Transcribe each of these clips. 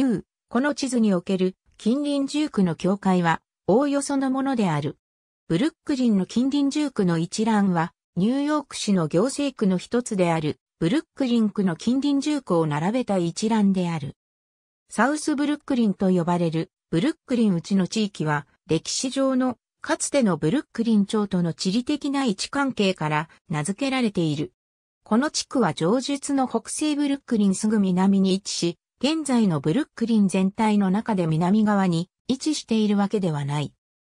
9、この地図における近隣住区の境界は、おおよそのものである。ブルックリンの近隣住区の一覧は、ニューヨーク市の行政区の一つである、ブルックリン区の近隣住区を並べた一覧である。サウスブルックリンと呼ばれる、ブルックリンうちの地域は、歴史上の、かつてのブルックリン町との地理的な位置関係から名付けられている。この地区は上述の北西ブルックリンすぐ南に位置し、現在のブルックリン全体の中で南側に位置しているわけではない。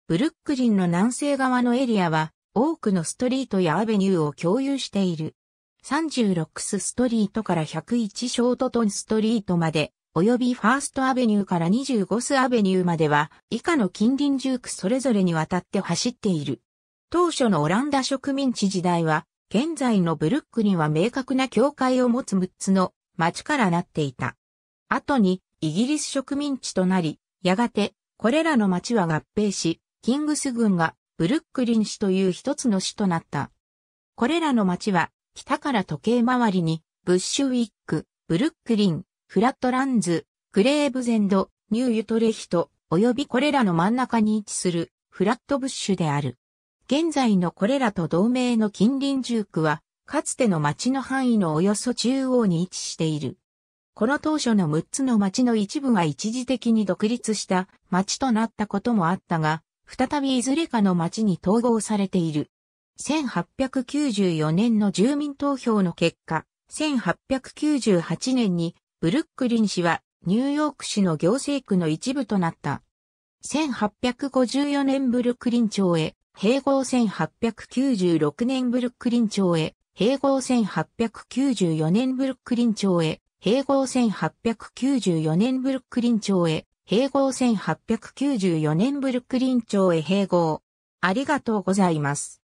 ブルックリンの南西側のエリアは多くのストリートやアベニューを共有している。36スストリートから101ショートトンストリートまで、及びファーストアベニューから25スアベニューまでは、以下の近隣住区それぞれにわたって走っている。当初のオランダ植民地時代は、現在のブルックリンは明確な境界を持つ6つの町からなっていた。後にイギリス植民地となり、やがてこれらの町は合併し、キングス軍がブルックリン市という一つの市となった。これらの町は北から時計回りにブッシュウィック、ブルックリン、フラットランズ、クレーブゼンド、ニューユトレヒト、及びこれらの真ん中に位置するフラットブッシュである。現在のこれらと同盟の近隣住区は、かつての町の範囲のおよそ中央に位置している。この当初の6つの町の一部が一時的に独立した町となったこともあったが、再びいずれかの町に統合されている。1894年の住民投票の結果、1898年にブルックリン市はニューヨーク市の行政区の一部となった。1854年ブルックリン町へ、併合1896年ブルックリン町へ、併合1894年ブルックリン町へ、併合1894年ブルックリン町へ、併合1894年ブルックリン町へ併合。ありがとうございます。